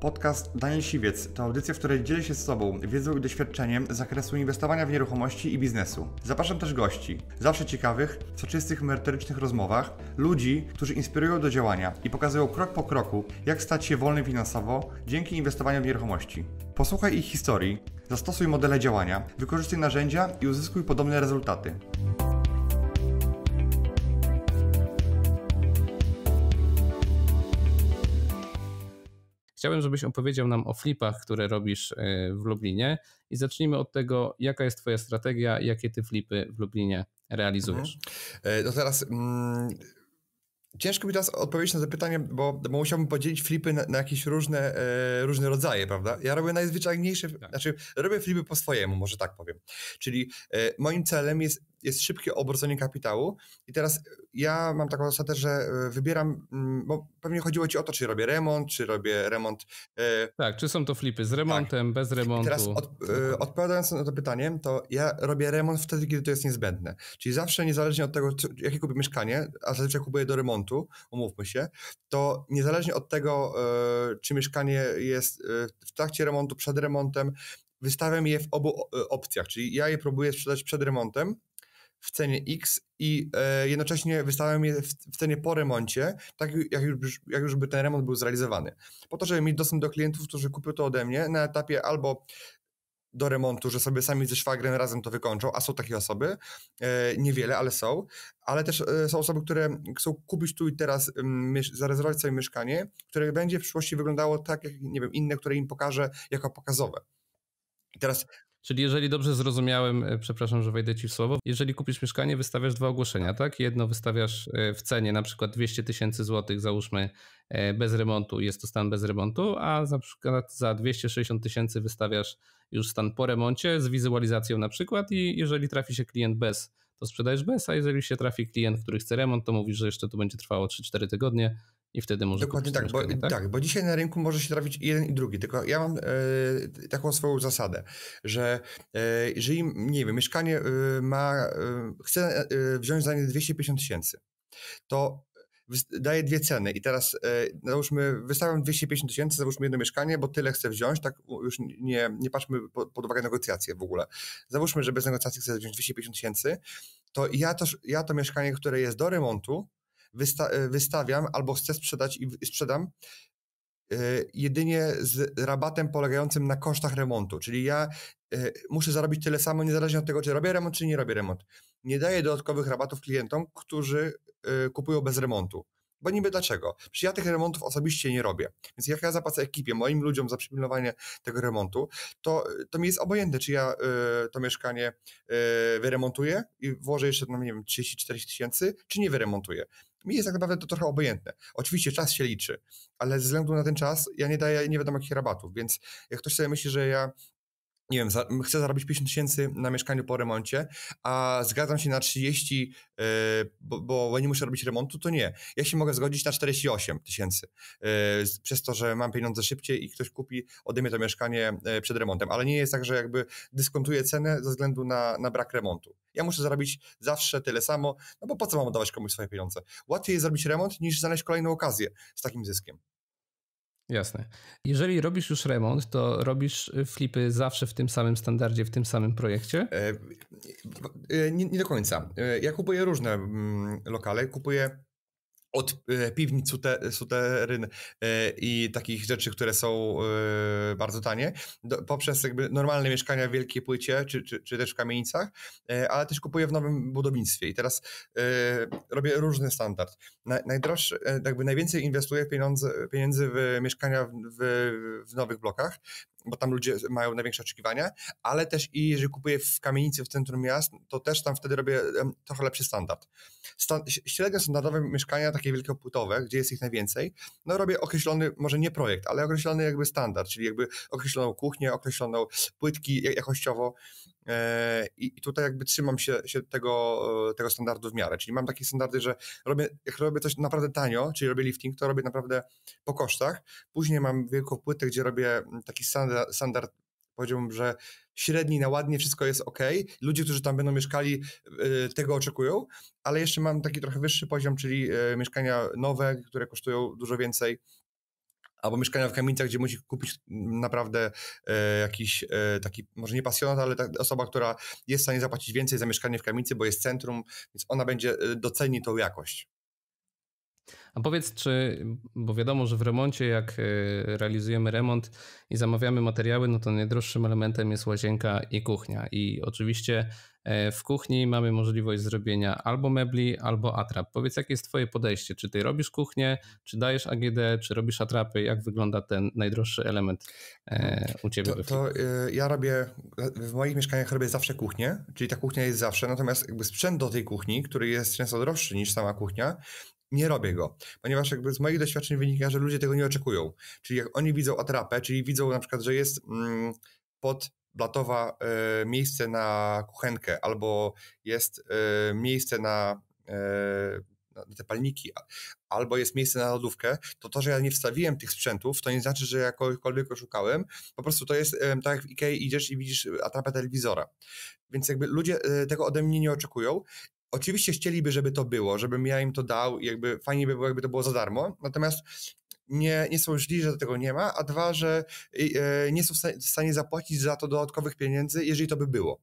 Podcast Daniel Siwiec to audycja, w której dzielę się z sobą wiedzą i doświadczeniem z zakresu inwestowania w nieruchomości i biznesu. Zapraszam też gości, zawsze ciekawych, w soczystych, merytorycznych rozmowach, ludzi, którzy inspirują do działania i pokazują krok po kroku, jak stać się wolnym finansowo dzięki inwestowaniu w nieruchomości. Posłuchaj ich historii, zastosuj modele działania, wykorzystuj narzędzia i uzyskuj podobne rezultaty. Chciałbym, żebyś opowiedział nam o flipach, które robisz e, w Lublinie i zacznijmy od tego, jaka jest twoja strategia, jakie ty flipy w Lublinie realizujesz. Mhm. E, no teraz... Mm... Ciężko mi teraz odpowiedzieć na to pytanie, bo, bo musiałbym podzielić flipy na, na jakieś różne, e, różne rodzaje, prawda? Ja robię najzwyczajniejsze, tak. znaczy robię flipy po swojemu, może tak powiem. Czyli e, moim celem jest jest szybkie obrócenie kapitału. I teraz e, ja mam taką zasadę, że e, wybieram, mm, bo pewnie chodziło ci o to, czy robię remont, czy robię remont. E, tak, czy są to flipy z tak. remontem, tak. bez remontu. I teraz od, tak. odpowiadając na to pytanie, to ja robię remont wtedy, kiedy to jest niezbędne. Czyli zawsze niezależnie od tego, jakie kupię mieszkanie, a zazwyczaj kupuję do remontu, umówmy się, to niezależnie od tego, czy mieszkanie jest w trakcie remontu, przed remontem, wystawiam je w obu opcjach, czyli ja je próbuję sprzedać przed remontem, w cenie X i e, jednocześnie wystawiam je w, w, cenie po remoncie, tak jak już, jak już by ten remont był zrealizowany. Po to, żeby mieć dostęp do klientów, którzy kupią to ode mnie na etapie albo do remontu, że sobie sami ze szwagrem razem to wykończą, a są takie osoby, e, niewiele, ale są, ale też e, są osoby, które chcą kupić tu i teraz, m, mm, zarezerwować sobie mieszkanie, które będzie w przyszłości wyglądało tak, jak nie wiem, inne, które im pokażę jako pokazowe. I teraz Czyli jeżeli dobrze zrozumiałem, e, przepraszam, że wejdę ci w słowo, jeżeli kupisz mieszkanie, wystawiasz dwa ogłoszenia, tak? Jedno wystawiasz e, w cenie na przykład 200 tysięcy złotych, załóżmy e, bez remontu, jest to stan bez remontu, a na przykład za 260 tysięcy wystawiasz już stan po remoncie z wizualizacją na przykład i jeżeli trafi się klient bez, to sprzedajesz bez, a jeżeli się trafi klient, który chce remont, to mówisz, że jeszcze to będzie trwało 3-4 tygodnie, i wtedy może Dokładnie tak bo, tak? tak, bo dzisiaj na rynku może się trafić jeden i drugi. Tylko ja mam e, taką swoją zasadę, że e, jeżeli, nie wiem, mieszkanie e, ma, e, chce wziąć za nie 250 tysięcy, to daje dwie ceny i teraz e, załóżmy, wystawiam 250 tysięcy, załóżmy jedno mieszkanie, bo tyle chcę wziąć, tak już nie, nie patrzmy po, pod uwagę negocjacje w ogóle. Załóżmy, że bez negocjacji chcę wziąć 250 tysięcy, to ja, to ja to mieszkanie, które jest do remontu, wysta e, wystawiam albo chcę sprzedać i sprzedam e, jedynie z rabatem polegającym na kosztach remontu. Czyli ja e, muszę zarobić tyle samo, niezależnie od tego, czy robię remont, czy nie robię remont. Nie daję dodatkowych rabatów klientom, którzy kupują bez remontu. Bo niby dlaczego? Przecież ja tych remontów osobiście nie robię. Więc jak ja zapłacę ekipie, moim ludziom za przypilnowanie tego remontu, to, to mi jest obojętne, czy ja y, to mieszkanie y, wyremontuję i włożę jeszcze, no nie wiem, 30-40 tysięcy, czy nie wyremontuję mi jest tak naprawdę to trochę obojętne. Oczywiście czas się liczy, ale ze względu na ten czas ja nie daję nie wiadomo jakich rabatów, więc jak ktoś sobie myśli, że ja nie wiem, za, chcę zarobić 50 tysięcy na mieszkaniu po remoncie, a zgadzam się na 30, yy, e, bo, bo, nie muszę robić remontu, to nie. Ja się mogę zgodzić na 48 tysięcy, yy, przez to, że mam pieniądze szybciej i ktoś kupi ode mnie to mieszkanie yy, przed remontem, ale nie jest tak, że jakby dyskontuję cenę ze względu na, na brak remontu. Ja muszę zarobić zawsze tyle samo, no bo po co mam oddawać komuś swoje pieniądze? Łatwiej jest zrobić remont niż znaleźć kolejną okazję z takim zyskiem. Jasne. Jeżeli robisz już remont, to robisz y, flipy zawsze w tym samym standardzie, w tym samym projekcie? E, nie, nie, do końca. E, ja kupuję różne mm, lokale. Kupuję od e, piwnic suteryn e, i takich rzeczy, które są e, bardzo tanie, poprzez jakby normalne mieszkania w wielkiej płycie, czy, czy, czy też w kamienicach, ale też kupuję w nowym budownictwie i teraz robię różny standard. Najdroższy, jakby najwięcej inwestuję pieniądze, pieniędzy w mieszkania w, w, w nowych blokach, bo tam ludzie mają największe oczekiwania, ale też i jeżeli kupuję w kamienicy w centrum miast, to też tam wtedy robię trochę lepszy standard. Stan średnio standardowe mieszkania, takie wielkopłytowe, gdzie jest ich najwięcej, no robię określony, może nie projekt, ale określony jakby standard, czyli jakby określoną kuchnię, określoną płytki jakościowo E, I tutaj jakby trzymam się, się tego, e, tego standardu w miarę. Czyli mam takie standardy, że robię, jak robię coś naprawdę tanio, czyli robię lifting, to robię naprawdę po kosztach. Później mam wielką płytę, gdzie robię mm, taki standard, standard powiedziałbym, że średni na ładnie, wszystko jest ok. Ludzie, którzy tam będą mieszkali, e, tego oczekują, ale jeszcze mam taki trochę wyższy poziom, czyli mieszkania nowe, które kosztują dużo więcej albo mieszkania w kamienicach, gdzie musi kupić naprawdę e, jakiś e, taki, może nie pasjonat, ale ta, osoba, która jest w stanie zapłacić więcej za mieszkanie w kamienicy, bo jest centrum, więc ona będzie e, doceni tą jakość. A powiedz, czy, bo wiadomo, że w remoncie, jak e, realizujemy remont i zamawiamy materiały, no to najdroższym elementem jest łazienka i kuchnia. I oczywiście e, w kuchni mamy możliwość zrobienia albo mebli, albo atrap. Powiedz, jakie jest Twoje podejście? Czy Ty robisz kuchnię, czy dajesz AGD, czy robisz atrapy? Jak wygląda ten najdroższy element e, u Ciebie? To, to ja robię, w moich mieszkaniach robię zawsze kuchnię, czyli ta kuchnia jest zawsze, natomiast jakby sprzęt do tej kuchni, który jest często droższy niż sama kuchnia, nie robię go. Ponieważ jakby z moich doświadczeń wynika, że ludzie tego nie oczekują. Czyli jak oni widzą atrapę, czyli widzą na przykład, że jest mm, pod blatowa y, e, miejsce na kuchenkę albo jest y, miejsce na, y, na te palniki, albo jest miejsce na lodówkę, to to, że ja nie wstawiłem tych sprzętów, to nie znaczy, że jakokolwiek oszukałem. Po prostu to jest tak jak w Ikei idziesz i widzisz atrapę telewizora. Więc jakby ludzie tego ode mnie nie oczekują Oczywiście chcieliby, żeby to było, żebym ja im to dał i jakby fajnie by było, jakby to było za darmo, natomiast nie, nie są źli, że tego nie ma, a dwa, że y, y, nie są w stanie zapłacić za to dodatkowych pieniędzy, jeżeli to by było.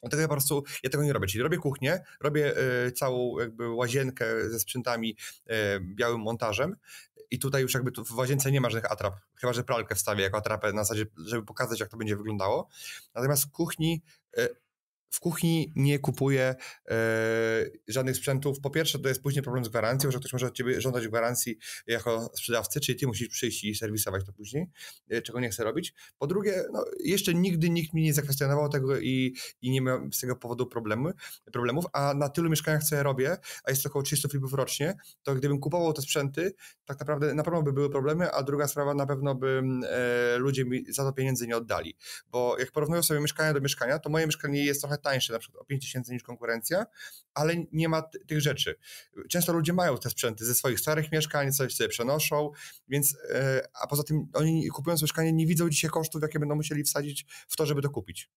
Dlatego no tak ja po prostu, ja tego nie robię, czyli robię kuchnię, robię y, całą jakby łazienkę ze sprzętami białym montażem i tutaj już jakby tu w łazience nie ma żadnych atrap, chyba że pralkę wstawię jako atrapę na zasadzie, żeby pokazać jak to będzie wyglądało. Natomiast w kuchni w kuchni nie kupuję e, żadnych sprzętów. Po pierwsze, to jest później problem z gwarancją, że ktoś może od ciebie żądać gwarancji jako sprzedawcy, czyli ty musisz przyjść i serwisować to później, e, czego nie chcę robić. Po drugie, no, jeszcze nigdy nikt mi nie zakwestionował tego i, i nie miałem z tego powodu problemy, problemów, a na tylu mieszkaniach, co ja robię, a jest to około 30 flipów rocznie, to gdybym kupował te sprzęty, tak naprawdę na pewno by były problemy, a druga sprawa, na pewno by e, ludzie mi za to pieniędzy nie oddali. Bo jak porównuję sobie mieszkania do mieszkania, to moje mieszkanie jest trochę tańsze, na przykład o 5 tysięcy niż konkurencja, ale nie ma tych rzeczy. Często ludzie mają te sprzęty ze swoich starych mieszkań, coś sobie przenoszą, więc, e, a poza tym oni kupując mieszkanie nie widzą dzisiaj kosztów, jakie będą musieli wsadzić w to, żeby to kupić.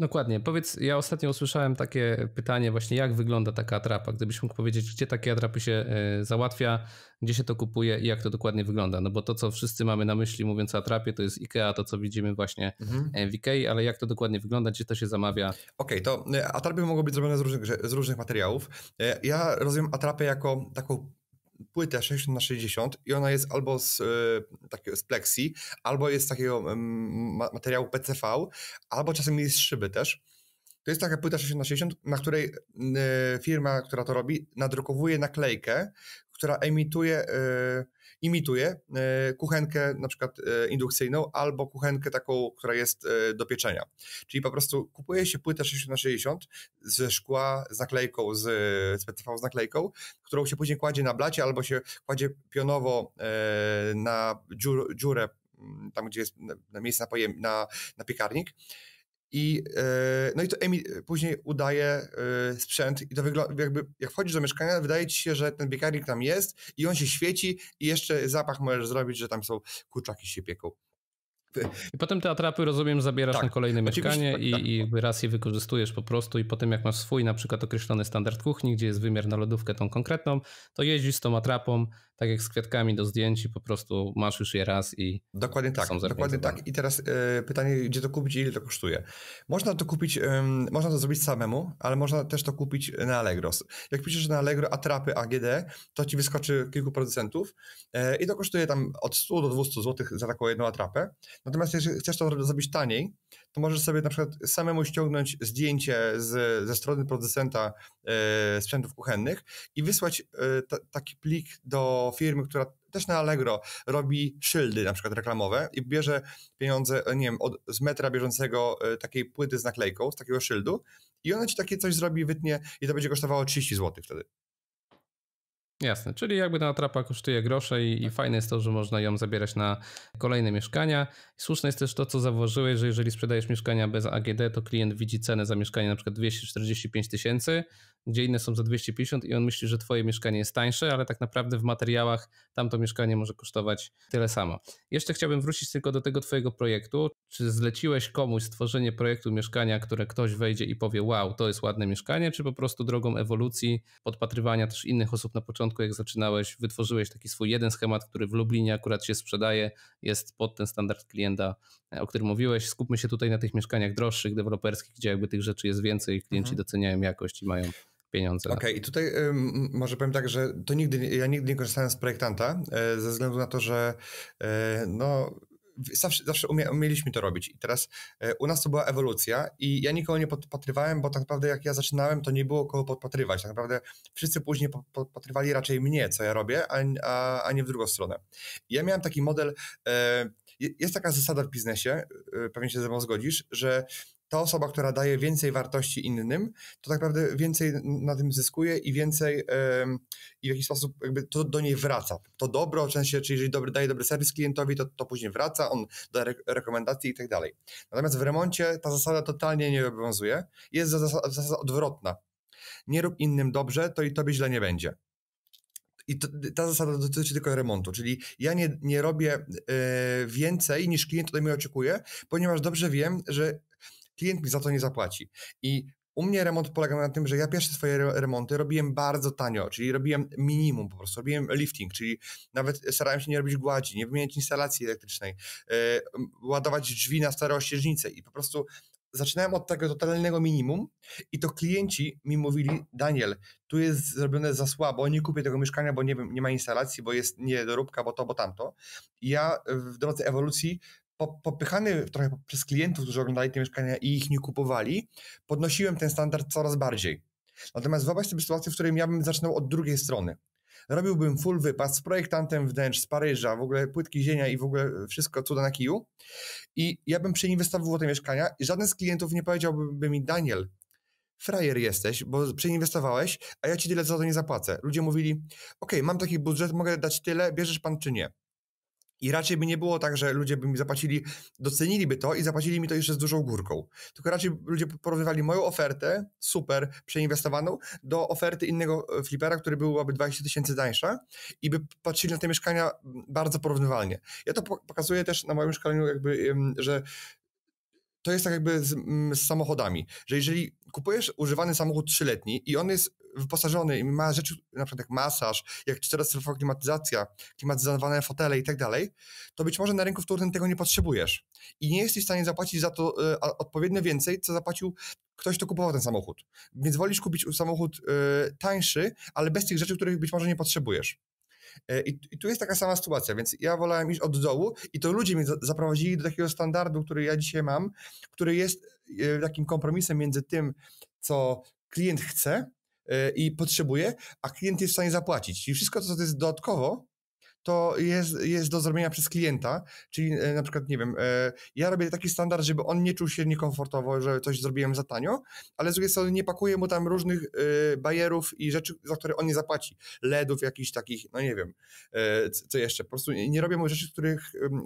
Dokładnie. Powiedz, ja ostatnio usłyszałem takie pytanie właśnie, jak wygląda taka atrapa? Gdybyś mógł powiedzieć, gdzie takie atrapy się e, załatwia, gdzie się to kupuje i jak to dokładnie wygląda? No bo to, co wszyscy mamy na myśli mówiąc o atrapie, to jest IKEA, to co widzimy właśnie mhm. E, w IKEA, ale jak to dokładnie wygląda, gdzie to się zamawia? Okej, okay, to e, atrapy mogą być zrobione z różnych, z różnych materiałów. Ja rozumiem atrapę jako taką płytę 60 na 60 i ona jest albo z, y, e, takiego, z plexi, albo jest z takiego y, materiału PCV, albo czasem jest z szyby też. To jest taka płyta 60 na 60, na której y, firma, która to robi, nadrukowuje naklejkę, która emituje y, imituje e, kuchenkę na przykład e, indukcyjną albo kuchenkę taką, która jest e, do pieczenia. Czyli po prostu kupuje się płytę 60 na 60 ze szkła z naklejką, z, z PTV z naklejką, którą się później kładzie na blacie albo się kładzie pionowo na dziur, dziurę mm, tam gdzie jest miejsce na, pojem, na, na piekarnik i, e, no i to Emi e, później udaje e, sprzęt i to wygląda, jakby jak wchodzisz do mieszkania, wydaje ci się, że ten piekarnik tam jest i on się świeci i jeszcze zapach możesz zrobić, że tam są kurczaki się pieką. I potem te atrapy, rozumiem, zabierasz tak, na kolejne mieszkanie tak, i, tak. i jakby raz je wykorzystujesz po prostu i potem jak masz swój na przykład określony standard kuchni, gdzie jest wymiar na lodówkę tą konkretną, to jeździsz z tą atrapą tak jak z kwiatkami do zdjęć, po prostu masz już je raz i. Dokładnie tak. dokładnie tak. I teraz e, pytanie, gdzie to kupić i ile to kosztuje? Można to kupić, można to zrobić samemu, ale można też to kupić na Allegro. Jak piszesz na Allegro atrapy AGD, to ci wyskoczy kilku producentów e, i to kosztuje tam od 100 do 200 zł za taką jedną atrapę. Natomiast jeśli chcesz to zrobić taniej, to możesz sobie na przykład samemu ściągnąć zdjęcie z, ze strony producenta y, sprzętów kuchennych i wysłać y, e, t, taki plik do firmy, która też na Allegro robi szyldy na przykład reklamowe i bierze pieniądze, e, nie wiem, od, z metra bieżącego y, takiej płyty z naklejką, z takiego szyldu i ona ci takie coś zrobi, wytnie i to będzie kosztowało 30 zł wtedy. Jasne, czyli jakby ta atrapa kosztuje grosze i, tak. i, fajne jest to, że można ją zabierać na kolejne mieszkania. Słuszne jest też to, co zauważyłeś, że jeżeli sprzedajesz mieszkania bez AGD, to klient widzi cenę za mieszkanie na przykład 245 tysięcy, gdzie inne są za 250 i on myśli, że twoje mieszkanie jest tańsze, ale tak naprawdę w materiałach tamto mieszkanie może kosztować tyle samo. Jeszcze chciałbym wrócić tylko do tego twojego projektu. Czy zleciłeś komuś stworzenie projektu mieszkania, które ktoś wejdzie i powie wow, to jest ładne mieszkanie, czy po prostu drogą ewolucji, podpatrywania też innych osób na początku początku, jak zaczynałeś, wytworzyłeś taki swój jeden schemat, który w Lublinie akurat się sprzedaje, jest pod ten standard klienta, e, o którym mówiłeś. Skupmy się tutaj na tych mieszkaniach droższych, deweloperskich, gdzie jakby tych rzeczy jest więcej, klienci mhm. doceniają jakość i mają pieniądze. Okej, okay, i tutaj y, może powiem tak, że to nigdy, ja nigdy nie korzystałem z projektanta y, ze względu na to, że y, no zawsze, zawsze umie, umieliśmy to robić. I teraz e, u nas to była ewolucja i ja nikogo nie podpatrywałem, bo tak naprawdę jak ja zaczynałem, to nie było kogo podpatrywać. Tak naprawdę wszyscy później podpatrywali raczej mnie, co ja robię, a, a, a nie w drugą stronę. I ja miałem taki model, e, jest taka zasada w biznesie, e, pewnie się ze mną zgodzisz, że ta osoba, która daje więcej wartości innym, to tak naprawdę więcej na tym zyskuje i więcej i w jakiś sposób jakby to do niej wraca. To dobro częściej, czyli jeżeli dobry, daje dobry serwis klientowi, to, to później wraca, on da re rekomendacji i tak dalej. Natomiast w remoncie ta zasada totalnie nie obowiązuje. Jest zasada, zasada odwrotna. Nie rób innym dobrze, to i tobie źle nie będzie. I to, ta zasada dotyczy tylko remontu, czyli ja nie, nie robię e, więcej niż klient ode mnie oczekuje, ponieważ dobrze wiem, że klient mi za to nie zapłaci. I u mnie remont polegał na tym, że ja pierwsze swoje remonty robiłem bardzo tanio, czyli robiłem minimum po prostu, robiłem lifting, czyli nawet starałem się nie robić gładzi, nie wymieniać instalacji elektrycznej, yy, ładować drzwi na stare ościeżnice i po prostu zaczynałem od tego totalnego minimum i to klienci mi mówili, Daniel, tu jest zrobione za słabo, nie kupię tego mieszkania, bo nie, wiem, nie ma instalacji, bo jest niedoróbka, bo to, bo tamto. I ja w drodze ewolucji popychany trochę przez klientów, którzy oglądali te mieszkania i ich nie kupowali, podnosiłem ten standard coraz bardziej. Natomiast wyobraź sobie sytuację, w której ja bym zaczynał od drugiej strony. Robiłbym full wypas z projektantem wnętrz z Paryża, w ogóle płytki ziemia i w ogóle wszystko cuda na kiju. I ja bym przeinwestował te mieszkania i żaden z klientów nie powiedziałby mi, Daniel, frajer jesteś, bo przeinwestowałeś, a ja ci tyle za to nie zapłacę. Ludzie mówili, "Okej, mam taki budżet, mogę dać tyle, bierzesz pan czy nie? I raczej by nie było tak, że ludzie by mi zapłacili, doceniliby to i zapłacili mi to jeszcze z dużą górką. Tylko raczej ludzie porównywali moją ofertę, super, przeinwestowaną, do oferty innego e, flipera, który byłaby 20 tysięcy tańsza i by patrzyli na te mieszkania mm, bardzo porównywalnie. Ja to pokazuję też na moim szkoleniu jakby, że to jest tak jakby z, mm, z samochodami, że jeżeli kupujesz używany samochód trzyletni i on jest wyposażony i ma rzeczy, na przykład jak masaż, jak czterostrefowa klimatyzacja, klimatyzowane fotele i tak dalej, to być może na rynku wtórnym tego nie potrzebujesz i nie jesteś w stanie zapłacić za to y, odpowiednio więcej, co zapłacił ktoś, kto kupował ten samochód. Więc wolisz kupić samochód y, tańszy, ale bez tych rzeczy, których być może nie potrzebujesz. E, I, I, tu jest taka sama sytuacja, więc ja wolałem iść od dołu i to ludzie mnie zaprowadzili do takiego standardu, który ja dzisiaj mam, który jest e, takim kompromisem między tym, co klient chce e, i potrzebuje, a klient jest w stanie zapłacić. I wszystko, co to jest dodatkowo, to jest, jest do zrobienia przez klienta, czyli e, na przykład, nie wiem, e, ja robię taki standard, żeby on nie czuł się niekomfortowo, że coś zrobiłem za tanio, ale z drugiej strony nie pakuję mu tam różnych e, bajerów i rzeczy, za które on nie zapłaci, LEDów jakichś takich, no nie wiem, co jeszcze, po prostu nie robię mu rzeczy, których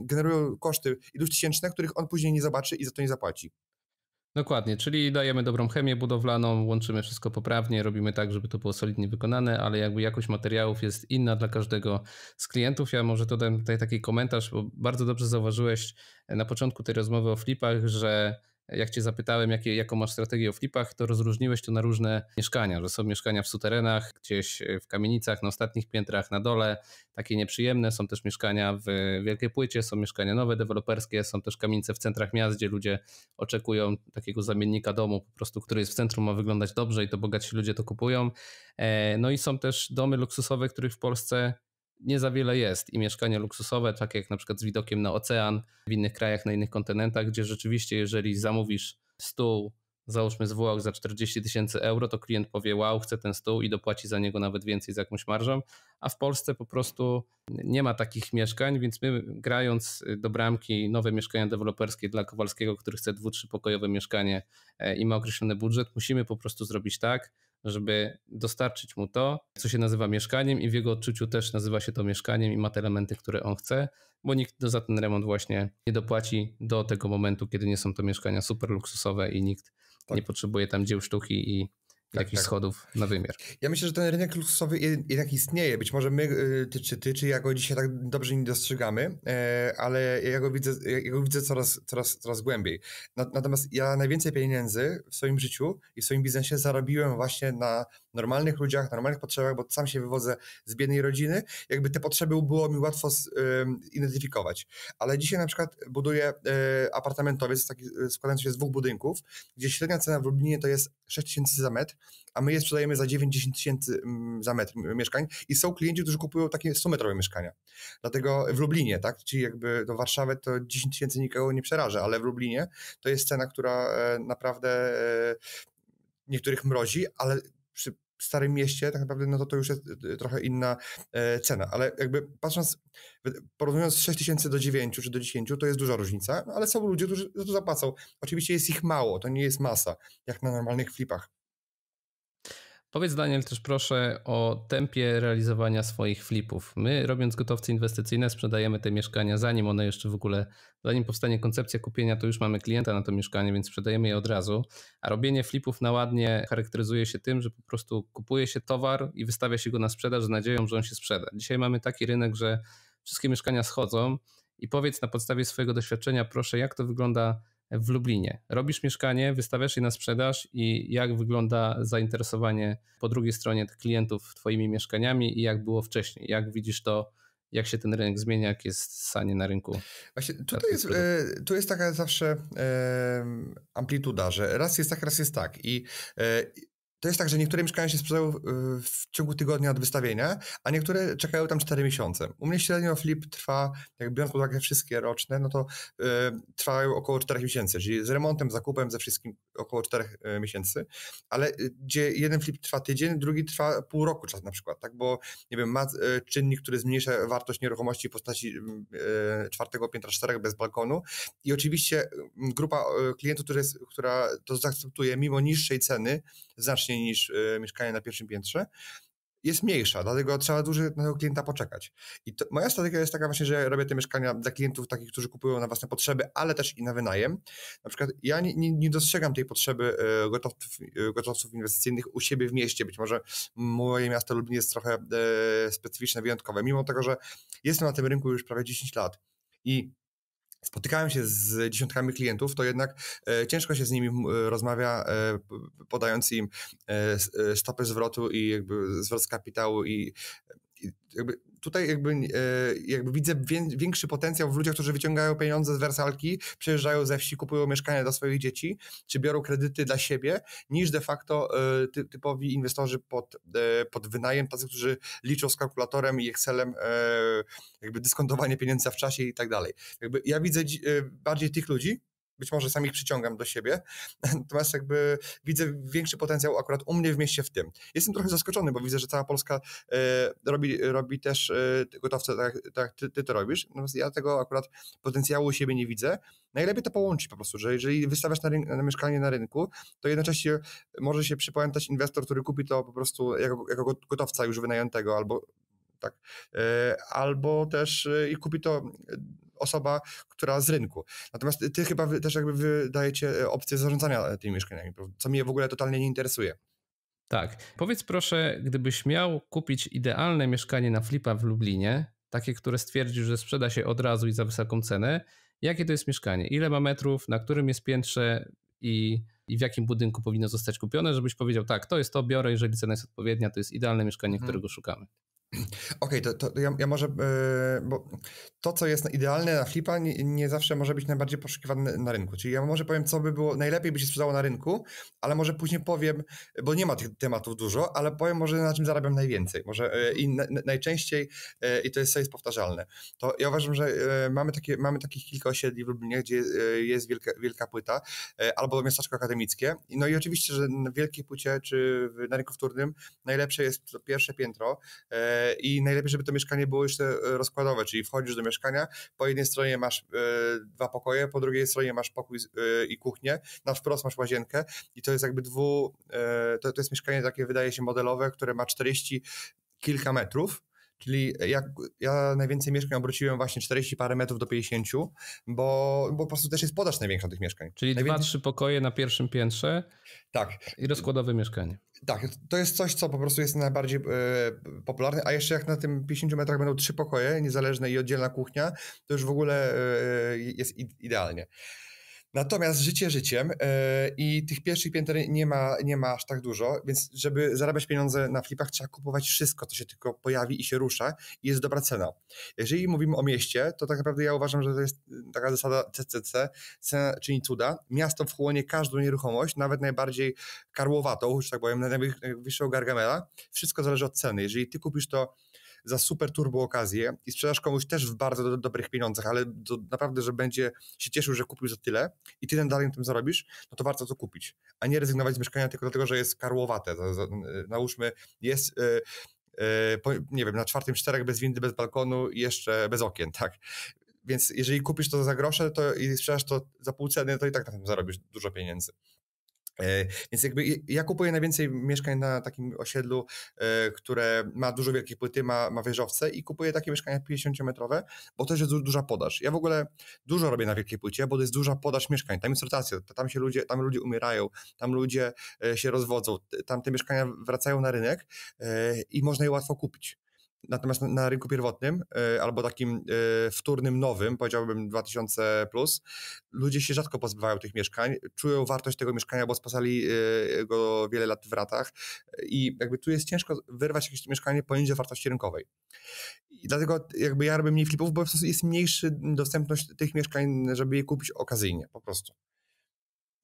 generują koszty iluś tysięczne, których on później nie zobaczy i za to nie zapłaci. Dokładnie, czyli dajemy dobrą chemię budowlaną, łączymy wszystko poprawnie, robimy tak, żeby to było solidnie wykonane, ale jakby jakość materiałów jest inna dla każdego z klientów. Ja może dodam tutaj taki komentarz, bo bardzo dobrze zauważyłeś na początku tej rozmowy o flipach, że jak cię zapytałem, jakie, jaką masz strategię w flipach, to rozróżniłeś to na różne mieszkania, że są mieszkania w suterenach, gdzieś e, w kamienicach, na ostatnich piętrach, na dole, takie nieprzyjemne, są też mieszkania w Wielkiej Płycie, są mieszkania nowe, deweloperskie, są też kamienice w centrach miast, gdzie ludzie oczekują takiego zamiennika domu, po prostu, który jest w centrum, ma wyglądać dobrze i to bogatsi ludzie to kupują. E, no i są też domy luksusowe, których w Polsce nie za wiele jest i mieszkania luksusowe, takie jak na przykład z widokiem na ocean, w innych krajach, na innych kontynentach, gdzie rzeczywiście, jeżeli zamówisz stół, załóżmy z Włoch za 40 tysięcy euro, to klient powie, wow, chcę ten stół i dopłaci za niego nawet więcej z jakąś marżą, a w Polsce po prostu nie ma takich mieszkań, więc my grając y, do bramki nowe mieszkania deweloperskie dla Kowalskiego, który chce dwu, pokojowe mieszkanie e, i ma określony budżet, musimy po prostu zrobić tak, żeby dostarczyć mu to, co się nazywa mieszkaniem i w jego odczuciu też nazywa się to mieszkaniem i ma te elementy, które on chce, bo nikt za ten remont właśnie nie dopłaci do tego momentu, kiedy nie są to mieszkania super luksusowe i nikt tak. nie potrzebuje tam dzieł sztuki i tak, jakichś tak. schodów na wymiar. Ja myślę, że ten rynek luksusowy jednak istnieje. Być może my, y, ty czy ty, czy ja go dzisiaj tak dobrze nie dostrzegamy, e, ale ja go widzę, ja go widzę coraz, coraz, coraz głębiej. Natomiast ja najwięcej pieniędzy w swoim życiu i w swoim biznesie zarobiłem właśnie na normalnych ludziach, normalnych potrzebach, bo sam się wywodzę z biednej rodziny, jakby te potrzeby było mi łatwo zidentyfikować. Ale dzisiaj na przykład buduję e, apartamentowiec e, składający się z dwóch budynków, gdzie średnia cena w Lublinie to jest 6 tysięcy za metr, a my je sprzedajemy za 90 tysięcy mm, za metr mieszkań i są klienci, którzy kupują takie 100-metrowe mieszkania. Dlatego w Lublinie, tak, czyli jakby do Warszawy to 10 tysięcy nikogo nie przeraża, ale w Lublinie to jest cena, która e, naprawdę niektórych mrozi, ale przy Starym Mieście tak naprawdę, no to to już jest y, y, trochę inna e, cena, ale jakby patrząc, porównując 6 tysięcy do 9 czy do 10, to jest duża różnica, no ale są ludzie, którzy za to zapłacą. Oczywiście jest ich mało, to nie jest masa, jak na normalnych flipach Powiedz Daniel też proszę o tempie realizowania swoich flipów. My robiąc gotowce inwestycyjne sprzedajemy te mieszkania zanim one jeszcze w ogóle, zanim powstanie koncepcja kupienia, to już mamy klienta na to mieszkanie, więc sprzedajemy je od razu. A robienie flipów na ładnie charakteryzuje się tym, że po prostu kupuje się towar i wystawia się go na sprzedaż z nadzieją, że on się sprzeda. Dzisiaj mamy taki rynek, że wszystkie mieszkania schodzą i powiedz na podstawie swojego doświadczenia proszę jak to wygląda w Lublinie. Robisz mieszkanie, wystawiasz je na sprzedaż i jak wygląda zainteresowanie po drugiej stronie klientów Twoimi mieszkaniami i jak było wcześniej? Jak widzisz to? jak się ten rynek zmienia, jak jest stanie na rynku. Właśnie tutaj jest, e, tu jest taka zawsze amplituda, że raz jest tak, raz jest tak. I e, to jest tak, że niektóre mieszkania się sprzedają y, w ciągu tygodnia od wystawienia, a niektóre czekają tam 4 miesiące. U mnie średnio flip trwa, jak biorąc pod uwagę wszystkie roczne, no to y, trwają około 4 miesięcy, czyli z remontem, zakupem, ze wszystkim około 4 y, miesięcy, ale y, gdzie jeden flip trwa tydzień, drugi trwa pół roku czas na przykład, tak, bo nie wiem, ma czynnik, który zmniejsza wartość nieruchomości w postaci czwartego piętra czterech bez balkonu i oczywiście grupa klientów, która, jest, która to zaakceptuje mimo niższej ceny, znacznie niż e, mieszkanie na pierwszym piętrze, jest mniejsza, dlatego trzeba dłużej na tego klienta poczekać. I to, moja strategia jest taka właśnie, że robię te mieszkania dla klientów takich, którzy kupują na własne potrzeby, ale też i na wynajem. Na przykład ja nie, nie, nie dostrzegam tej potrzeby e, gotowców, e, gotowców inwestycyjnych u siebie w mieście. Być może moje miasto Lublin jest trochę e, specyficzne, wyjątkowe, mimo tego, że jestem na tym rynku już prawie 10 lat. I spotykałem się z dziesiątkami klientów, to jednak e, ciężko się z nimi rozmawia, e, podając im e, stopy zwrotu i jakby zwrot z kapitału i jakby tutaj jakby, e, jakby widzę większy potencjał w ludziach, którzy wyciągają pieniądze z wersalki, przejeżdżają ze wsi, kupują mieszkania dla swoich dzieci, czy biorą kredyty dla siebie, niż de facto e, typowi inwestorzy pod, e, pod wynajem, tacy, którzy liczą z kalkulatorem i Excelem jakby dyskontowanie pieniędzy w czasie i tak dalej. Jakby ja widzę bardziej tych ludzi, być może sam ich przyciągam do siebie, natomiast jakby widzę większy potencjał akurat u mnie w mieście w tym. Jestem trochę zaskoczony, bo widzę, że cała Polska e, robi, robi też e, gotowce, tak, tak ty, ty to robisz, natomiast ja tego akurat potencjału u siebie nie widzę. Najlepiej to połączyć po prostu, że jeżeli wystawiasz na, na mieszkanie na rynku, to jednocześnie może się przypamiętać inwestor, który kupi to po prostu jako, jako gotowca już wynajętego albo tak. E, albo też i kupi to osoba, która z rynku. Natomiast ty chyba też jakby wydajecie e, opcję zarządzania e, tymi mieszkaniami, co mnie w ogóle totalnie nie interesuje. Tak. Powiedz proszę, gdybyś miał kupić idealne mieszkanie na flipa w Lublinie, takie, które stwierdził, że sprzeda się od razu i za wysoką cenę, jakie to jest mieszkanie? Ile ma metrów? Na którym jest piętrze? I, i, w jakim budynku powinno zostać kupione, żebyś powiedział, tak, to jest to, biorę, jeżeli cena jest odpowiednia, to jest idealne mieszkanie, mhm. którego hmm. szukamy. Okej, okay, to, to ja, ja, może, e, bo to, co jest idealne na flipa, nie, nie, zawsze może być najbardziej poszukiwane na rynku. Czyli ja może powiem, co by było, najlepiej by się sprzedało na rynku, ale może później powiem, bo nie ma tych tematów dużo, ale powiem może, na czym zarabiam najwięcej. Może e, i na, najczęściej, e, i to jest, co jest powtarzalne. To ja uważam, że mamy, takie, mamy takich kilka osiedli w Lublinie, gdzie jest wielka, wielka płyta, albo miasteczko akademickie. No i oczywiście, że na wielkiej płycie, czy na rynku wtórnym najlepsze jest to pierwsze piętro, i najlepiej, żeby to mieszkanie było jeszcze e, rozkładowe, czyli wchodzisz do mieszkania, po jednej stronie masz e, dwa pokoje, po drugiej stronie masz pokój e, i kuchnię, na wprost masz łazienkę i to jest jakby dwu, to, to jest mieszkanie takie wydaje się modelowe, które ma 40 kilka metrów, Czyli jak ja najwięcej mieszkań obróciłem właśnie 40 parę metrów do 50, bo, bo po prostu też jest podaż największa tych mieszkań. Czyli najwięcej... dwa, trzy pokoje na pierwszym piętrze. Tak. I rozkładowe mieszkanie. Tak, to jest coś, co po prostu jest najbardziej y, popularne, a jeszcze jak na tym 50 metrach będą trzy pokoje niezależne i oddzielna kuchnia, to już w ogóle y, jest idealnie. Natomiast życie życiem yy, i tych pierwszych pięter nie ma, nie ma aż tak dużo, więc żeby zarabiać pieniądze na flipach, trzeba kupować wszystko, co się tylko pojawi i się rusza i jest dobra cena. Jeżeli mówimy o mieście, to tak naprawdę ja uważam, że to jest y, taka zasada CCC, cena czyni cuda. Miasto wchłonie każdą nieruchomość, nawet najbardziej karłowatą, że tak powiem, najwyższego gargamela. Wszystko zależy od ceny. Jeżeli ty kupisz to za super turbo okazję i sprzedasz komuś też w bardzo do, dobrych pieniądzach, ale do, naprawdę, że będzie się cieszył, że kupił za tyle i ty ten dalej tym zarobisz, no to warto to kupić. A nie rezygnować z mieszkania tylko dlatego, że jest karłowate. To, to, y, nałóżmy, jest... Yy, yy, nie wiem, na czwartym czterech bez windy, bez balkonu i jeszcze bez okien, tak? Więc jeżeli kupisz to za grosze to i sprzedasz to za pół ceny, to i tak na tym zarobisz dużo pieniędzy. E, więc jakby ja kupuję najwięcej mieszkań na takim osiedlu, e, które ma dużo wielkiej płyty, ma, ma wieżowce i kupuję takie mieszkania 50-metrowe, bo też jest duża podaż. Ja w ogóle dużo robię na wielkiej płycie, bo to jest duża podaż mieszkań, tam jest rotacja, tam się ludzie, tam ludzie umierają, tam ludzie e, się rozwodzą, tam te mieszkania wracają na rynek i można je łatwo kupić. Natomiast na rynku pierwotnym e, albo takim e, wtórnym, nowym, powiedziałbym 2000, plus, ludzie się rzadko pozbywają tych mieszkań, czują wartość tego mieszkania, bo spasali e, go wiele lat w ratach i jakby tu jest ciężko wyrwać jakieś mieszkanie poniżej wartości rynkowej. I dlatego jakby ja robię mniej flipów, bo po prostu jest mniejsza dostępność tych mieszkań, żeby je kupić okazyjnie po prostu.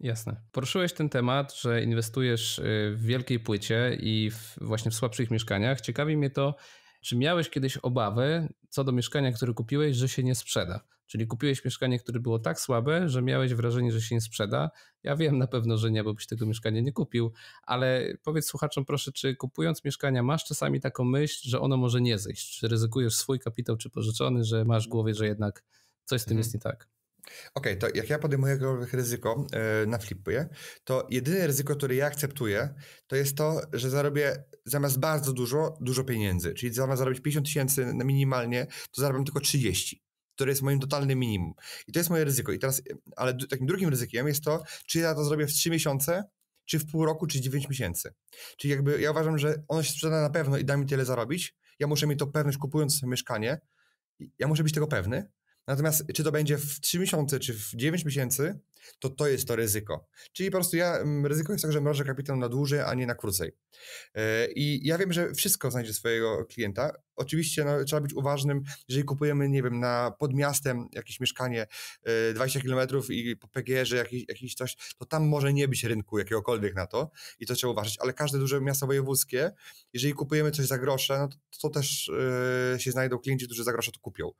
Jasne. Poruszyłeś ten temat, że inwestujesz w wielkiej płycie i w, właśnie w słabszych mieszkaniach. Ciekawi mnie to, czy miałeś kiedyś obawy co do mieszkania, które kupiłeś, że się nie sprzeda? Czyli kupiłeś mieszkanie, które było tak słabe, że miałeś wrażenie, że się nie sprzeda. Ja wiem na pewno, że nie, bo byś tego mieszkania nie kupił, ale powiedz słuchaczom proszę, czy kupując mieszkania masz czasami taką myśl, że ono może nie zejść? Czy ryzykujesz swój kapitał, czy pożyczony, że masz w głowie, że jednak coś z tym mhm. jest nie tak? Okej, okay, to jak ja podejmuję jakiekolwiek ryzyko yy, na flipie, to jedyne ryzyko, które ja akceptuję, to jest to, że zarobię zamiast bardzo dużo, dużo pieniędzy. Czyli zamiast zarobić 50 tysięcy minimalnie, to zarabiam tylko 30 które jest moim totalnym minimum. I to jest moje ryzyko. I teraz, e, ale takim drugim ryzykiem jest to, czy ja to zrobię w 3 miesiące, czy w pół roku, czy 9 miesięcy. Czyli jakby ja uważam, że ono się sprzeda na pewno i da mi tyle zarobić. Ja muszę mieć to pewność kupując mieszkanie. Ja muszę być tego pewny, Natomiast czy to będzie w 3 miesiące, czy w 9 miesięcy, to to jest to ryzyko. Czyli po prostu ja, mm, ryzyko jest tak, że mrożę kapitał na dłużej, a nie na krócej. E, I ja wiem, że wszystko znajdzie swojego klienta. Oczywiście no, trzeba być uważnym, jeżeli kupujemy, nie wiem, na pod miastem jakieś mieszkanie 20 e, km i po PGR-ze jakiś, jakiś coś, to tam może nie być rynku jakiegokolwiek na to i to trzeba uważać, ale każde duże miasto wojewódzkie, jeżeli kupujemy coś za grosze, no to, to też yy, się znajdą klienci, którzy za grosze to kupią.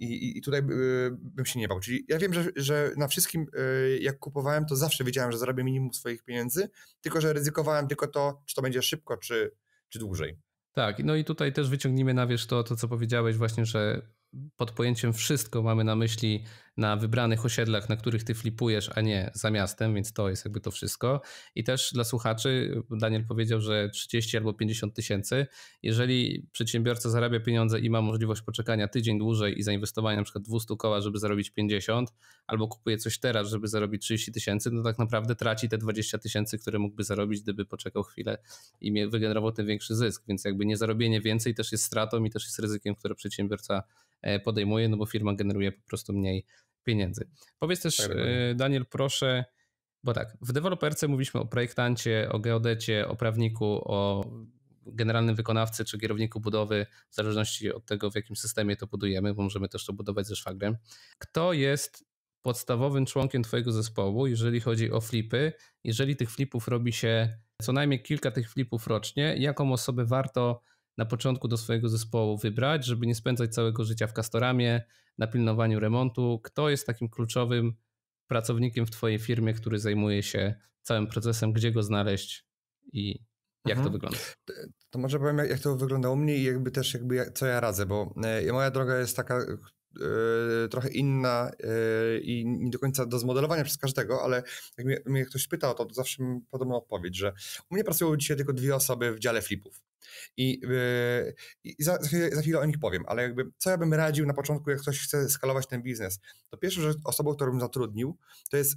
I, i tutaj e, bym się nie bał. Czyli ja wiem, że, że na wszystkim, e, jak kupowałem, to zawsze wiedziałem, że zarobię minimum swoich pieniędzy, tylko że ryzykowałem tylko to, czy to będzie szybko, czy, czy dłużej. Tak, no i tutaj też wyciągnijmy na wierzch to, to, co powiedziałeś właśnie, że pod pojęciem wszystko mamy na myśli na wybranych osiedlach, na których ty flipujesz, a nie za miastem, więc to jest jakby to wszystko. I też dla słuchaczy, Daniel powiedział, że 30 albo 50 tysięcy. Jeżeli przedsiębiorca zarabia pieniądze i ma możliwość poczekania tydzień dłużej i zainwestowania na przykład 200 koła, żeby zarobić 50, albo kupuje coś teraz, żeby zarobić 30 tysięcy, no tak naprawdę traci te 20 tysięcy, które mógłby zarobić, gdyby poczekał chwilę i wygenerował ten większy zysk. Więc jakby nie zarobienie więcej też jest stratą i też jest ryzykiem, które przedsiębiorca E, podejmuje, no bo firma generuje po prostu mniej pieniędzy. Powiedz też, tak, e, Daniel, proszę, bo tak, w deweloperce mówiliśmy o projektancie, o geodecie, o prawniku, o generalnym wykonawcy czy kierowniku budowy, w zależności od tego, w jakim systemie to budujemy, bo możemy też to budować ze szwagrem. Kto jest podstawowym członkiem Twojego zespołu, jeżeli chodzi o flipy? Jeżeli tych flipów robi się co najmniej kilka tych flipów rocznie, jaką osobę warto na początku do swojego zespołu wybrać, żeby nie spędzać całego życia w kastoramie, na pilnowaniu remontu? Kto jest takim kluczowym pracownikiem w Twojej firmie, który zajmuje się całym procesem, gdzie go znaleźć i jak mhm. to wygląda? To, może powiem, jak, to wygląda u mnie i jakby też jakby co ja radzę, bo e, moja droga jest taka e, trochę inna e, i nie do końca do zmodelowania przez każdego, ale jak mnie, ktoś pyta o to, to zawsze mi podobna odpowiedź, że u mnie pracują dzisiaj tylko dwie osoby w dziale flipów. I, e, i za, za, chwilę o nich powiem, ale jakby co ja bym radził na początku, jak ktoś chce skalować ten biznes? To pierwsza rzecz, osobą, którą bym zatrudnił, to jest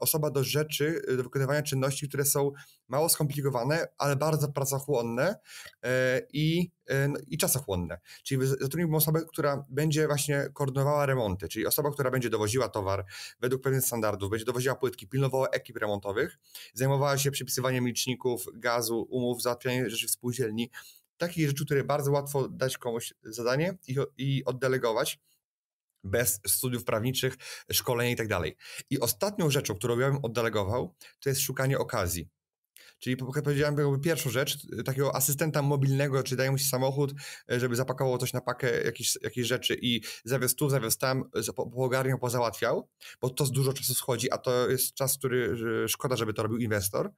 osoba do rzeczy, y, do wykonywania czynności, które są mało skomplikowane, ale bardzo pracochłonne e, i, e, no, i czasochłonne. Czyli zatrudniłbym osobę, która będzie właśnie koordynowała remonty, czyli osoba, która będzie dowoziła towar według pewnych standardów, będzie dowoziła płytki, pilnowała ekip remontowych, zajmowała się przypisywaniem liczników, gazu, umów, załatwianiem rzeczy w spółdzielni, takich rzeczy, które bardzo łatwo dać komuś zadanie i, i oddelegować bez studiów prawniczych, szkolenia i tak dalej. I ostatnią rzeczą, którą ja bym oddelegował, to jest szukanie okazji. Czyli powiedziałem jakby pierwszą rzecz, takiego asystenta mobilnego, czy daje mu się samochód, żeby zapakował coś na pakę, jakieś, jakieś rzeczy i zawiesz tu, zawiesz tam, poogarniał, pozałatwiał, bo to z dużo czasu schodzi, a to jest czas, który szkoda, żeby to robił inwestor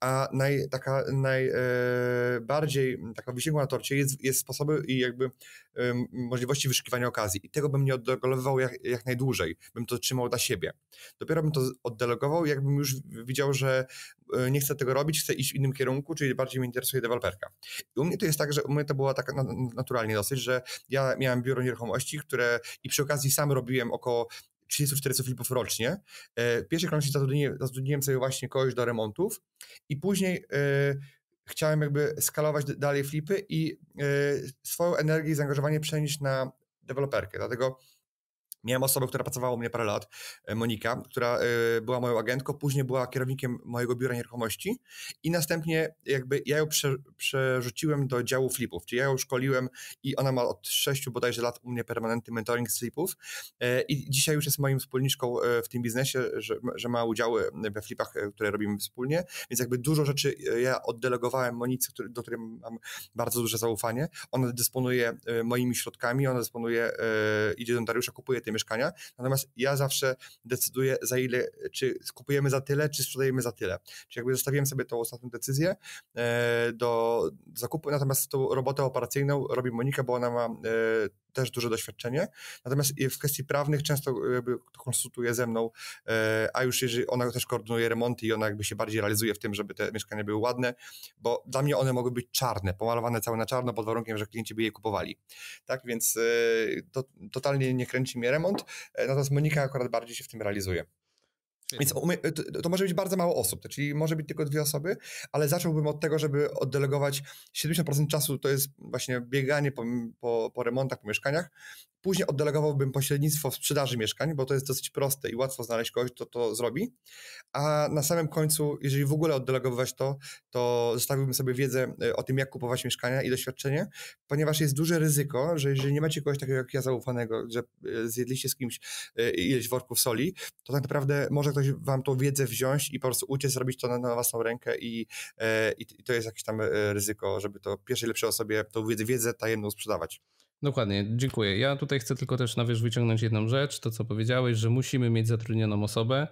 a naj, taka najbardziej e, taka wisienka na torcie jest, jest sposoby i jakby e, możliwości wyszukiwania okazji. I tego bym nie oddelegował jak, jak najdłużej, bym to trzymał dla siebie. Dopiero bym to oddelegował, jakbym już widział, że e, nie chcę tego robić, chcę iść w innym kierunku, czyli bardziej mnie interesuje deweloperka. I u mnie to jest tak, że u mnie to było tak naturalnie dosyć, że ja miałem biuro nieruchomości, które i przy okazji sam robiłem około 30 400 flipów rocznie. W e, pierwszej kolejności zatrudniłem, zatrudniłem sobie właśnie kogoś do remontów i później e, chciałem jakby skalować dalej flipy i e, swoją energię i zaangażowanie przenieść na deweloperkę. Dlatego Miałem osobę, która pracowała u mnie parę lat, e, Monika, która e, była moją agentką, później była kierownikiem mojego biura nieruchomości i następnie jakby ja ją prze, przerzuciłem do działu flipów, czyli ja ją szkoliłem i ona ma od sześciu bodajże lat u mnie permanentny mentoring z flipów e, i dzisiaj już jest moim wspólniczką w tym biznesie, że, że ma udziały we flipach, które robimy wspólnie, więc jakby dużo rzeczy ja oddelegowałem Monicy, do której mam bardzo duże zaufanie. Ona dysponuje moimi środkami, ona dysponuje, idzie do notariusza, kupuje tym mieszkania. Natomiast ja zawsze decyduję za ile, czy kupujemy za tyle, czy sprzedajemy za tyle. Czyli jakby zostawiłem sobie tą ostatnią decyzję e, do zakupu, natomiast tą robotę operacyjną robi Monika, bo ona ma e, też duże doświadczenie. Natomiast e, w kwestii prawnych często e, jakby konsultuje ze mną, e, a już jeżeli ona też koordynuje remonty i ona jakby się bardziej realizuje w tym, żeby te mieszkania były ładne, bo dla mnie one mogły być czarne, pomalowane całe na czarno pod warunkiem, że klienci by je kupowali. Tak więc to, totalnie nie kręci mnie remont, natomiast Monika akurat bardziej się w tym realizuje. Więc umie, to, to, może być bardzo mało osób, czyli może być tylko dwie osoby, ale zacząłbym od tego, żeby oddelegować 70% czasu, to jest właśnie bieganie po, po, po remontach, po mieszkaniach. Później oddelegowałbym pośrednictwo w sprzedaży mieszkań, bo to jest dosyć proste i łatwo znaleźć kogoś, kto to zrobi. A na samym końcu, jeżeli w ogóle oddelegowywać to, to zostawiłbym sobie wiedzę y, o tym, jak kupować mieszkania i doświadczenie, ponieważ jest duże ryzyko, że jeżeli nie macie kogoś takiego jak ja zaufanego, że y, zjedliście z kimś y, ileś worków soli, to tak naprawdę może ktoś wam tą wiedzę wziąć i po prostu uciec, robić to na, na własną rękę i, e, i to jest jakieś tam e, ryzyko, żeby to pierwszej lepszej osobie tą wiedzę, wiedzę tajemną sprzedawać. Dokładnie, dziękuję. Ja tutaj chcę tylko też na wierzch wyciągnąć jedną rzecz, to co powiedziałeś, że musimy mieć zatrudnioną osobę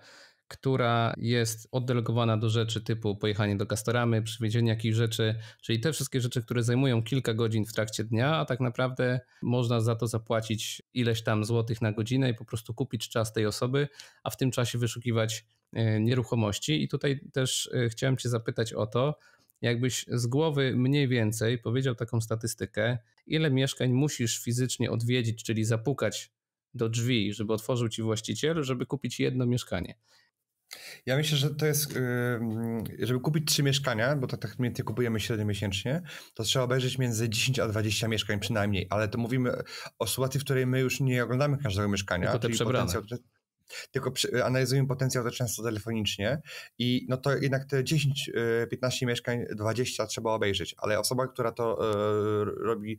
która jest oddelegowana do rzeczy typu pojechanie do kastoramy, przywiezienie jakichś rzeczy, czyli te wszystkie rzeczy, które zajmują kilka godzin w trakcie dnia, a tak naprawdę można za to zapłacić ileś tam złotych na godzinę i po prostu kupić czas tej osoby, a w tym czasie wyszukiwać e, nieruchomości. I tutaj też e, chciałem Cię zapytać o to, jakbyś z głowy mniej więcej powiedział taką statystykę, ile mieszkań musisz fizycznie odwiedzić, czyli zapukać do drzwi, żeby otworzył ci właściciel, żeby kupić jedno mieszkanie. Ja myślę, że to jest, y, żeby kupić trzy mieszkania, bo to tak mniej więcej kupujemy średnio miesięcznie, to trzeba obejrzeć między 10 a 20 mieszkań przynajmniej, ale to mówimy o sytuacji, w której my już nie oglądamy każdego mieszkania. Tylko te przebrane. Tylko analizujemy potencjał to często telefonicznie i no to jednak te 10, 15 y, mieszkań, 20 trzeba obejrzeć, ale osoba, która to y, robi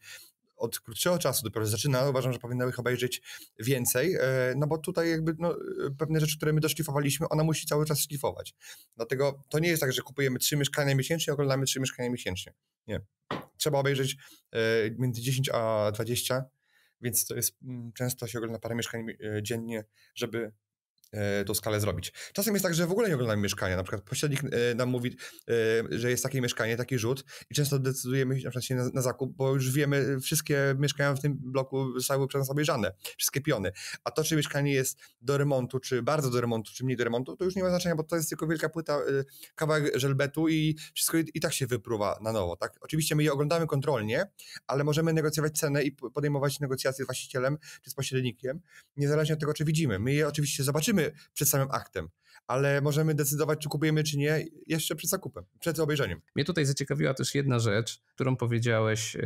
od krótszego czasu dopiero zaczyna, uważam, że powinna ich obejrzeć więcej, e, no bo tutaj jakby no, e, pewne rzeczy, które my doszlifowaliśmy, ona musi cały czas szlifować. Dlatego to nie jest tak, że kupujemy trzy mieszkania miesięcznie i oglądamy trzy mieszkania miesięcznie. Nie. Trzeba obejrzeć e, między 10 a 20, więc to jest mm, często się ogląda parę mieszkań dziennie, żeby E, tą skalę zrobić. Czasem jest tak, że w ogóle nie oglądamy mieszkania. Na przykład pośrednik e, nam mówi, e, że jest takie mieszkanie, taki rzut i często decydujemy na przykład się na, zakup, bo już wiemy, wszystkie mieszkania w tym bloku zostały przez nas obejrzane, wszystkie piony. A to, czy mieszkanie jest do remontu, czy bardzo do remontu, czy mniej do remontu, to już nie ma znaczenia, bo to jest tylko wielka płyta, kawałek żelbetu i wszystko i, i tak się wypruwa na nowo. Tak? Oczywiście my je oglądamy kontrolnie, ale możemy negocjować cenę i podejmować negocjacje z właścicielem czy z pośrednikiem, niezależnie od tego, czy widzimy. My je oczywiście zobaczymy kupujemy przed samym aktem, ale możemy decydować, czy kupujemy, czy nie, jeszcze przed zakupem, przed obejrzeniem. Mnie tutaj zaciekawiła też jedna rzecz, którą powiedziałeś, e,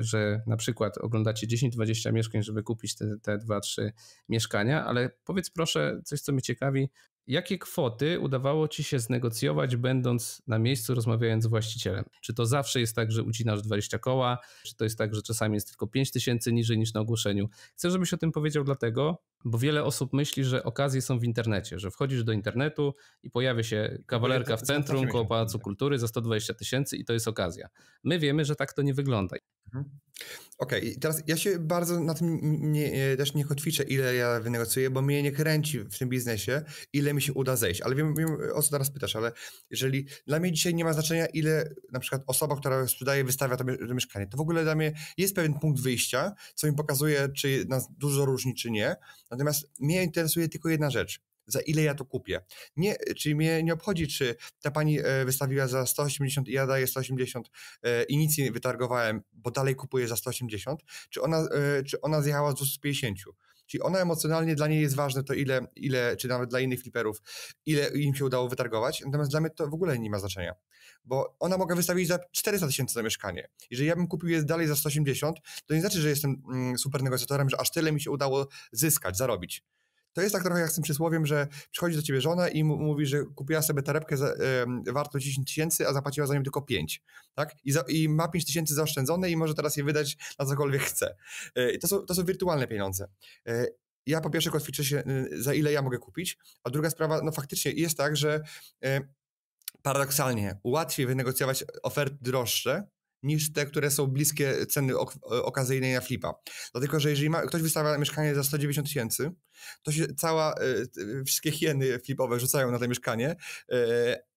że na przykład oglądacie 10-20 mieszkań, żeby kupić te, te 2-3 mieszkania, ale powiedz proszę coś, co mnie ciekawi, Jakie kwoty udawało ci się znegocjować, będąc na miejscu, rozmawiając z właścicielem? Czy to zawsze jest tak, że ucinasz 20 koła? Czy to jest tak, że czasami jest tylko 5 tysięcy niżej niż na ogłoszeniu? Chcę, żebyś o tym powiedział dlatego, bo wiele osób myśli, że okazje są w internecie, że wchodzisz do internetu i pojawia się kawalerka w centrum koło Pałacu Kultury za 120 tysięcy i to jest okazja. My wiemy, że tak to nie wygląda. Mhm. Okej, okay. teraz ja się bardzo na tym nie, e, też nie kotwiczę, ile ja wynegocjuję, bo mnie nie kręci w tym biznesie, ile mi się uda zejść. Ale wiem, wiem o co teraz pytasz, ale jeżeli dla mnie dzisiaj nie ma znaczenia, ile na przykład osoba, która sprzedaje, wystawia to, to mieszkanie, to w ogóle dla mnie jest pewien punkt wyjścia, co mi pokazuje, czy nas dużo różni, czy nie. Natomiast mnie interesuje tylko jedna rzecz za ile ja to kupię. Nie, czyli mnie nie obchodzi, czy ta pani e, wystawiła za 180 i ja daję 180 e, i nic nie wytargowałem, bo dalej kupuję za 180, czy ona, e, czy ona zjechała z 250. Czyli ona emocjonalnie dla niej jest ważne to, ile, ile, czy nawet dla innych fliperów, ile im się udało wytargować. Natomiast dla mnie to w ogóle nie ma znaczenia, bo ona mogła wystawić za 400 tysięcy za mieszkanie. Jeżeli ja bym kupił je dalej za 180, to nie znaczy, że jestem mm, super negocjatorem, że aż tyle mi się udało zyskać, zarobić. To jest tak trochę jak z tym przysłowiem, że przychodzi do ciebie żona i mówi, że kupiła sobie torebkę za, y, wartą 10 tysięcy, a zapłaciła za nią tylko 5, tak? I, za, i ma 5 tysięcy zaoszczędzone i może teraz je wydać na cokolwiek chce. Y, to, są, to są wirtualne pieniądze. Y, ja po pierwsze kotwiczę się, y, za ile ja mogę kupić, a druga sprawa, no faktycznie jest tak, że e, paradoksalnie łatwiej wynegocjować oferty droższe, niż te, które są bliskie ceny ok e, okazyjnej na flipa. Dlatego, że jeżeli ma, ktoś wystawia mieszkanie za 190 tysięcy, to się cała, y, wszystkie hieny flipowe rzucają na to mieszkanie. Y,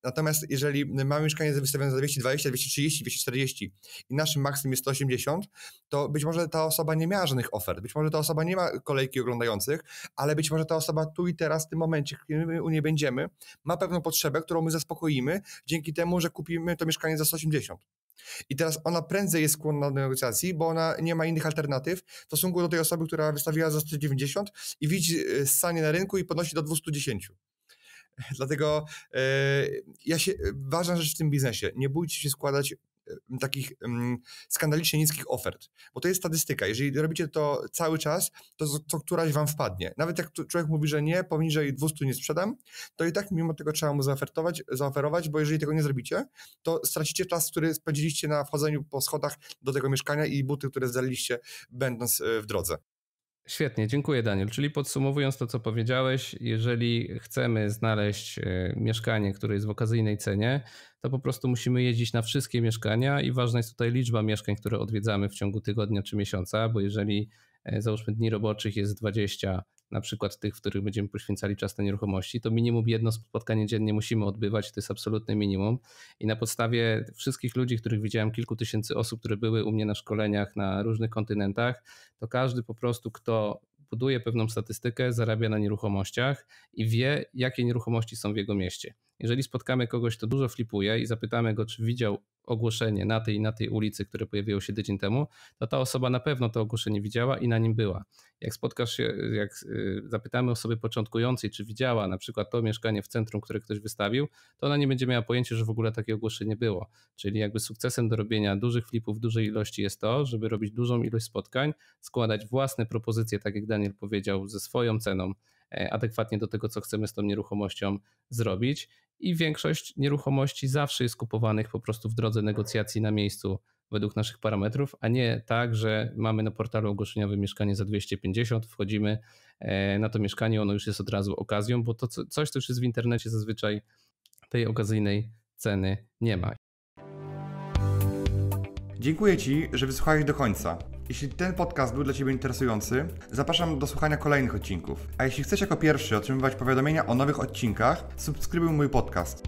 natomiast jeżeli mamy mieszkanie wystawione za 220, 230, 240 i naszym maksym jest 180, to być może ta osoba nie miała żadnych ofert, być może ta osoba nie ma kolejki oglądających, ale być może ta osoba tu i teraz, w tym momencie, kiedy my u niej będziemy, ma pewną potrzebę, którą my zaspokoimy dzięki temu, że kupimy to mieszkanie za 180. I teraz ona prędzej jest skłonna do negocjacji, bo ona nie ma innych alternatyw w stosunku do tej osoby, która wystawiła za 190 i widzi e, stanie na rynku i podnosi do 210. Dlatego yy, ja się, e, ważna rzecz w tym biznesie, nie bójcie się składać takich skandalicznie niskich ofert. Bo to jest statystyka. Jeżeli robicie to cały czas, to co któraś wam wpadnie. Nawet jak człowiek mówi, że nie, poniżej 200 nie sprzedam, to i tak mimo tego trzeba mu zaofertować, zaoferować, bo jeżeli tego nie zrobicie, to stracicie czas, który spędziliście na wchodzeniu po schodach do tego mieszkania i buty, które zdaliście będąc e, w drodze. Świetnie, dziękuję Daniel. Czyli podsumowując to, co powiedziałeś, jeżeli chcemy znaleźć e, mieszkanie, które jest w okazyjnej cenie, to po prostu musimy jeździć na wszystkie mieszkania i ważna jest tutaj liczba mieszkań, które odwiedzamy w ciągu tygodnia czy miesiąca, bo jeżeli E, załóżmy dni roboczych jest 20, na przykład tych, w których będziemy poświęcali czas na nieruchomości, to minimum jedno spotkanie dziennie musimy odbywać, to jest absolutne minimum. I na podstawie wszystkich ludzi, których widziałem, kilku tysięcy osób, które były u mnie na szkoleniach na różnych kontynentach, to każdy po prostu, kto buduje pewną statystykę, zarabia na nieruchomościach i wie, jakie nieruchomości są w jego mieście. Jeżeli spotkamy kogoś, kto dużo flipuje i zapytamy go, czy widział ogłoszenie na tej i na tej ulicy, które pojawiło się tydzień temu, to ta osoba na pewno to ogłoszenie widziała i na nim była. Jak spotkasz się, jak y, zapytamy osoby początkującej, czy widziała na przykład to mieszkanie w centrum, które ktoś wystawił, to ona nie będzie miała pojęcia, że w ogóle takie ogłoszenie było. Czyli jakby sukcesem do robienia dużych flipów, dużej ilości jest to, żeby robić dużą ilość spotkań, składać własne propozycje, tak jak Daniel powiedział, ze swoją ceną e, adekwatnie do tego, co chcemy z tą nieruchomością zrobić i większość nieruchomości zawsze jest kupowanych po prostu w drodze negocjacji na miejscu według naszych parametrów, a nie tak, że mamy na portalu ogłoszeniowym mieszkanie za 250, wchodzimy e, na to mieszkanie, ono już jest od razu okazją, bo to coś, co już jest w internecie zazwyczaj tej okazyjnej ceny nie ma. Dziękuję Ci, że wysłuchałeś do końca. Jeśli ten podcast był dla Ciebie interesujący, zapraszam do słuchania kolejnych odcinków. A jeśli chcesz jako pierwszy otrzymywać powiadomienia o nowych odcinkach, subskrybuj mój podcast.